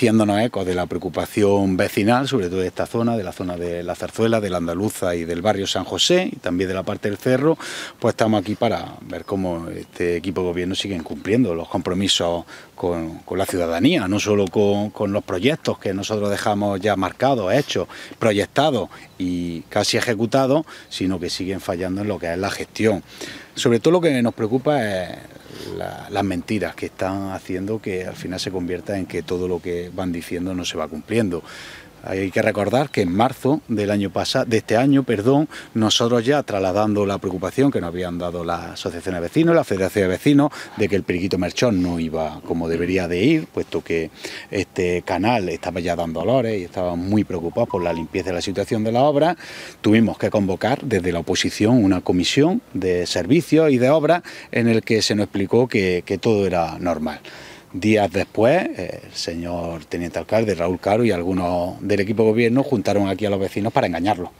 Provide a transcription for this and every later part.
haciéndonos eco de la preocupación vecinal, sobre todo de esta zona, de la zona de la Zarzuela, de la Andaluza y del barrio San José, y también de la parte del Cerro, pues estamos aquí para ver cómo este equipo de gobierno sigue cumpliendo los compromisos con, la ciudadanía, no solo con los proyectos que nosotros dejamos ya marcados, hechos, proyectados y casi ejecutados, sino que siguen fallando en lo que es la gestión. Sobre todo lo que nos preocupa es la, las mentiras que están haciendo que al final se convierta en que todo lo que van diciendo no se va cumpliendo. Hay que recordar que en marzo del año pasado, de este año, perdón, nosotros ya trasladando la preocupación que nos habían dado la Asociación de Vecinos, la Federación de Vecinos, de que el periquito Merchón no iba como debería de ir, puesto que este canal estaba ya dando olores y estaban muy preocupados por la limpieza de la situación de la obra, tuvimos que convocar desde la oposición una comisión de servicios y de obras en el que se nos explicó que todo era normal. Días después, eh, el señor teniente alcalde Raúl Caro y algunos del equipo de gobierno juntaron aquí a los vecinos para engañarlos,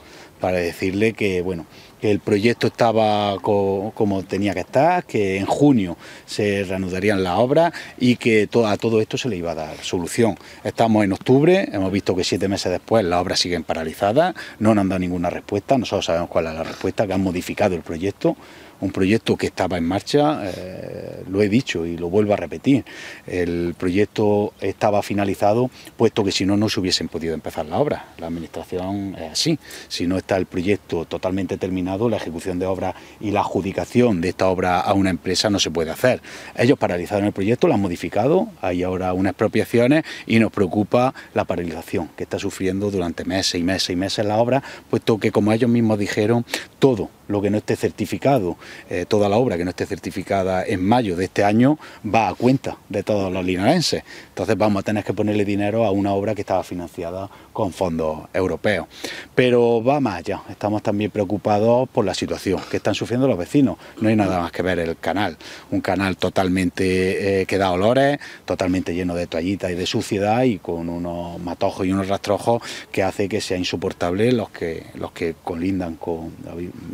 para decirle que, bueno, que el proyecto estaba como tenía que estar, que en junio se reanudarían las obras y que a todo esto se le iba a dar solución. Estamos en octubre, hemos visto que siete meses después las obras siguen paralizadas, no nos han dado ninguna respuesta, nosotros sabemos cuál es la respuesta, que han modificado el proyecto un proyecto que estaba en marcha, eh, lo he dicho y lo vuelvo a repetir, el proyecto estaba finalizado, puesto que si no, no se hubiesen podido empezar la obra. La administración es así, si no está el proyecto totalmente terminado, la ejecución de obra y la adjudicación de esta obra a una empresa no se puede hacer. Ellos paralizaron el proyecto, lo han modificado, hay ahora unas expropiaciones y nos preocupa la paralización que está sufriendo durante meses y meses y meses la obra, puesto que como ellos mismos dijeron, todo lo que no esté certificado, eh, toda la obra que no esté certificada en mayo de este año va a cuenta de todos los linarenses. Entonces vamos a tener que ponerle dinero a una obra que estaba financiada con fondos europeos. Pero va más allá, estamos también preocupados por la situación que están sufriendo los vecinos. No hay nada más que ver el canal, un canal totalmente eh, que da olores, totalmente lleno de toallitas y de suciedad y con unos matojos y unos rastrojos que hace que sea insoportable los que los que con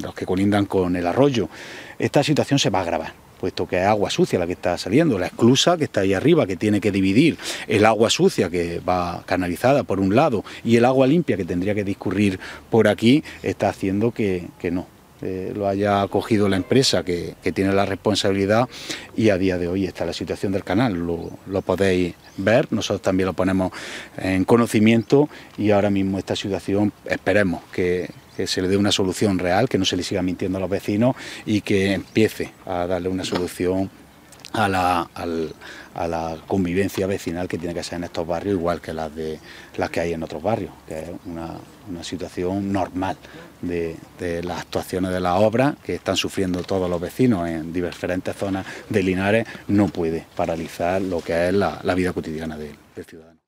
los que colindan con el arroyo. Esta situación se va a agravar puesto que es agua sucia la que está saliendo, la esclusa que está ahí arriba, que tiene que dividir el agua sucia que va canalizada por un lado y el agua limpia que tendría que discurrir por aquí, está haciendo que, no. Eh, lo haya cogido la empresa que, tiene la responsabilidad y a día de hoy está la situación del canal, lo podéis ver, nosotros también lo ponemos en conocimiento y ahora mismo esta situación esperemos que, que se le dé una solución real, que no se le siga mintiendo a los vecinos y que empiece a darle una solución a la, convivencia vecinal que tiene que ser en estos barrios, igual que las, de, las que hay en otros barrios, que es una, situación normal de, las actuaciones de la obra que están sufriendo todos los vecinos en diferentes zonas de Linares, no puede paralizar lo que es la, vida cotidiana del ciudadano.